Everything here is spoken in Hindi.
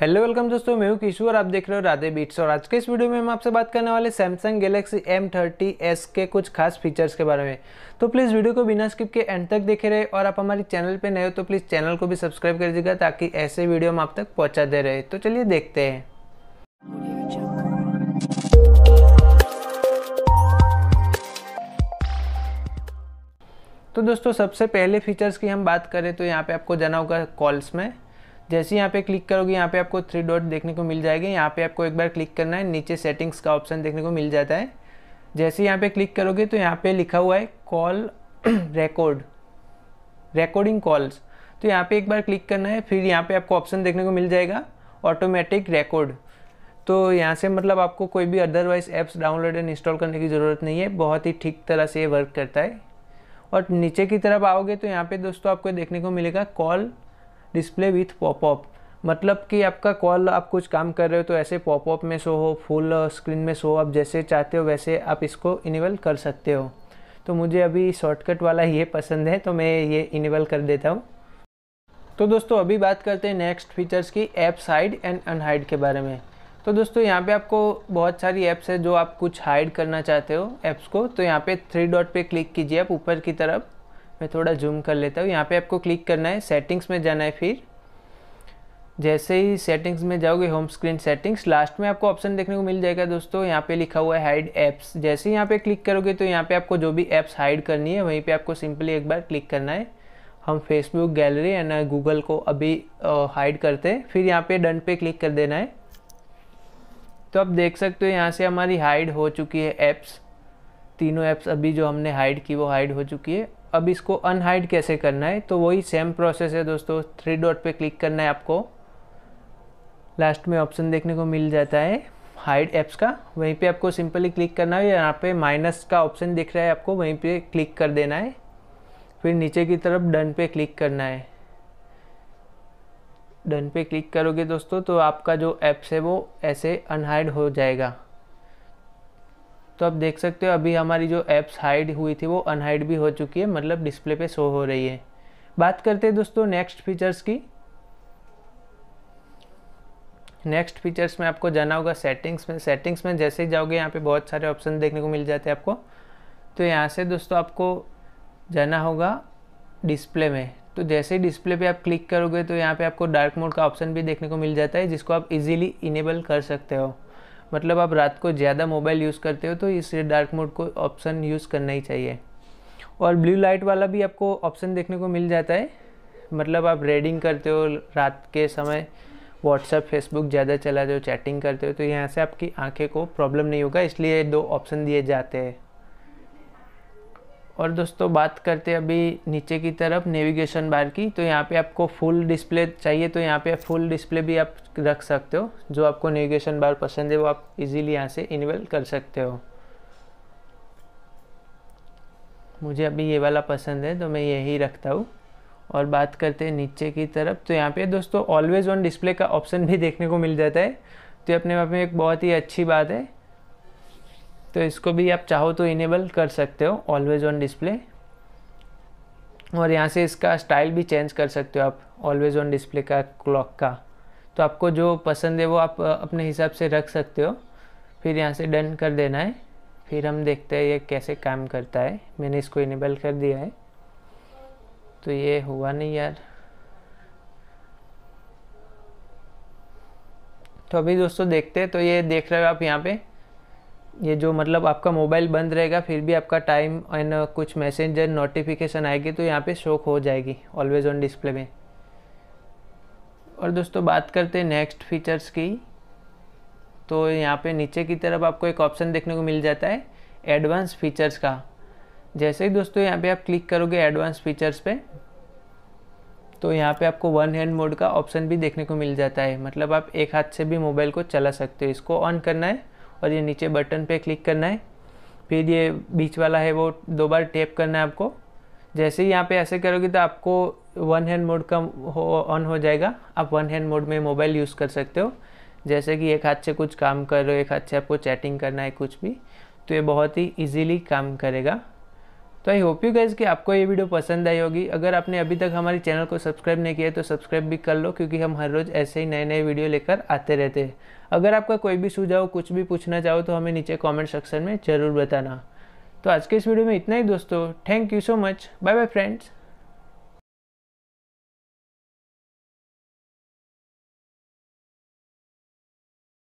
हेलो वेलकम दोस्तों मैं हूं किशोर आप देख रहे हो राधे बीट्स और आज के इस वीडियो में हम आपसे बात करने वाले Samsung Galaxy M thirty S के कुछ खास फीचर्स के बारे में तो प्लीज़ वीडियो को बिना स्किप के एंड तक देखे रहे और आप हमारे चैनल पर नए हो तो प्लीज़ चैनल को भी सब्सक्राइब कर दीजिएगा ताकि ऐसे वीडियो हम आप तक पहुँचा दे रहे तो चलिए देखते हैं तो दोस्तों सबसे पहले फीचर्स की हम बात करें तो यहाँ पे आपको जाना होगा कॉल्स में जैसे यहाँ पे क्लिक करोगे यहाँ पे आपको थ्री डॉट देखने को मिल जाएगी यहाँ पे आपको एक बार क्लिक करना है नीचे सेटिंग्स का ऑप्शन देखने को मिल जाता है जैसे यहाँ पे क्लिक करोगे तो यहाँ पे लिखा हुआ है कॉल रिकॉर्ड रिकॉर्डिंग कॉल्स तो यहाँ पे एक बार क्लिक करना है फिर यहाँ पे आपको ऑप्शन देखने को मिल जाएगा ऑटोमेटिक रिकॉर्ड तो यहाँ से मतलब आपको कोई भी otherwise apps download and install करने की ज़रूरत नहीं है बहुत ही ठीक तरह से ये वर्क करता है और नीचे की तरफ आओगे तो यहाँ पे दोस्तों आपको देखने को मिलेगा कॉल डिस्प्ले विथ पॉपअप मतलब कि आपका कॉल आप कुछ काम कर रहे हो तो ऐसे पॉपअप में शो हो फुल स्क्रीन uh, में शो आप जैसे चाहते हो वैसे आप इसको इनेबल कर सकते हो तो मुझे अभी शॉर्टकट वाला ये पसंद है तो मैं ये इनेबल कर देता हूँ तो दोस्तों अभी बात करते हैं नेक्स्ट फीचर्स की ऐप्स हाइड एंड अनहाइड के बारे में तो दोस्तों यहाँ पे आपको बहुत सारी ऐप्स है जो आप कुछ हाइड करना चाहते हो ऐप्स को तो यहाँ पे थ्री डॉट पे क्लिक कीजिए आप ऊपर की तरफ मैं थोड़ा जूम कर लेता हूँ यहाँ पे आपको क्लिक करना है सेटिंग्स में जाना है फिर जैसे ही सेटिंग्स में जाओगे होम स्क्रीन सेटिंग्स लास्ट में आपको ऑप्शन देखने को मिल जाएगा दोस्तों यहाँ पे लिखा हुआ है हाइड ऐप्स जैसे ही यहाँ पे क्लिक करोगे तो यहाँ पे आपको जो भी ऐप्स हाइड करनी है वहीं पे आपको सिंपली एक बार क्लिक करना है हम फेसबुक गैलरी एंड गूगल को अभी हाइड करते हैं फिर यहाँ पे डन पे क्लिक कर देना है तो आप देख सकते हो यहाँ से हमारी हाइड हो चुकी है ऐप्स तीनों ऐप्स अभी जो हमने हाइड की वो हाइड हो चुकी है अब इसको अनहाइड कैसे करना है तो वही सेम प्रोसेस है दोस्तों थ्री डॉट पे क्लिक करना है आपको लास्ट में ऑप्शन देखने को मिल जाता है हाइड ऐप्स का वहीं पे आपको सिंपली क्लिक करना है यहाँ पे माइनस का ऑप्शन दिख रहा है आपको वहीं पे क्लिक कर देना है फिर नीचे की तरफ डन पे क्लिक करना है डन पे क्लिक करोगे दोस्तों तो आपका जो ऐप्स है वो ऐसे अनहाइड हो जाएगा तो आप देख सकते हो अभी हमारी जो ऐप्स हाइड हुई थी वो अनहाइड भी हो चुकी है मतलब डिस्प्ले पे शो हो रही है बात करते हैं दोस्तों नेक्स्ट फीचर्स की नेक्स्ट फीचर्स में आपको जाना होगा सेटिंग्स में सेटिंग्स में जैसे ही जाओगे यहाँ पे बहुत सारे ऑप्शन देखने को मिल जाते हैं आपको तो यहाँ से दोस्तों आपको जाना होगा डिस्प्ले में तो जैसे ही डिस्प्ले पे आप क्लिक करोगे तो यहाँ पे आपको डार्क मोड का ऑप्शन भी देखने को मिल जाता है जिसको आप इजीली इनेबल कर सकते हो मतलब आप रात को ज़्यादा मोबाइल यूज़ करते हो तो इसलिए डार्क मोड को ऑप्शन यूज़ करना ही चाहिए और ब्लू लाइट वाला भी आपको ऑप्शन देखने को मिल जाता है मतलब आप रेडिंग करते हो रात के समय व्हाट्सएप फेसबुक ज़्यादा चलाते हो चैटिंग करते हो तो यहाँ से आपकी आंखें को प्रॉब्लम नहीं होगा इसलिए दो ऑप्शन दिए जाते हैं और दोस्तों बात करते हैं अभी नीचे की तरफ नेविगेशन बार की तो यहाँ पे आपको फुल डिस्प्ले चाहिए तो यहाँ पे फुल डिस्प्ले भी आप रख सकते हो जो आपको नेविगेशन बार पसंद है वो आप इजीली यहाँ से इनेबल कर सकते हो मुझे अभी ये वाला पसंद है तो मैं यही रखता हूँ और बात करते हैं नीचे की तरफ तो यहाँ पे दोस्तों ऑलवेज़ ऑन डिस्प्ले का ऑप्शन भी देखने को मिल जाता है तो अपने आप में एक बहुत ही अच्छी बात है तो इसको भी आप चाहो तो इनेबल कर सकते हो ऑलवेज ऑन डिस्प्ले और यहाँ से इसका स्टाइल भी चेंज कर सकते हो आप ऑलवेज ऑन डिस्प्ले का क्लॉक का तो आपको जो पसंद है वो आप अपने हिसाब से रख सकते हो फिर यहाँ से डन कर देना है फिर हम देखते हैं ये कैसे काम करता है मैंने इसको इनेबल कर दिया है तो ये हुआ नहीं यार तो अभी दोस्तों देखते हैं तो ये देख रहे हो आप यहाँ पे ये जो मतलब आपका मोबाइल बंद रहेगा फिर भी आपका टाइम एंड uh, कुछ मैसेंजर नोटिफिकेशन आएगी तो यहाँ पे शो हो जाएगी ऑलवेज ऑन डिस्प्ले में और दोस्तों बात करते हैं नेक्स्ट फीचर्स की तो यहाँ पे नीचे की तरफ आपको एक ऑप्शन देखने को मिल जाता है एडवांस फीचर्स का जैसे ही दोस्तों यहाँ पर आप क्लिक करोगे एडवांस फीचर्स पर तो यहाँ पे आपको वन हैंड मोड का ऑप्शन भी देखने को मिल जाता है मतलब आप एक हाथ से भी मोबाइल को चला सकते हो इसको ऑन करना है और ये नीचे बटन पे क्लिक करना है फिर ये बीच वाला है वो दो बार टैप करना है आपको जैसे ही यहाँ पे ऐसे करोगे तो आपको वन हैंड मोड का ऑन हो, हो जाएगा आप वन हैंड मोड में मोबाइल यूज़ कर सकते हो जैसे कि एक हाथ से कुछ काम कर रहे हो एक हाथ से आपको चैटिंग करना है कुछ भी तो ये बहुत ही इजीली काम करेगा तो आई होप यू गैज़ कि आपको ये वीडियो पसंद आई होगी अगर आपने अभी तक हमारे चैनल को सब्सक्राइब नहीं किया तो सब्सक्राइब भी कर लो क्योंकि हम हर रोज़ ऐसे ही नए नए वीडियो लेकर आते रहते हैं अगर आपका कोई भी सुझाव कुछ भी पूछना चाहो तो हमें नीचे कॉमेंट सेक्शन में ज़रूर बताना तो आज के इस वीडियो में इतना ही दोस्तों thank you so much bye bye friends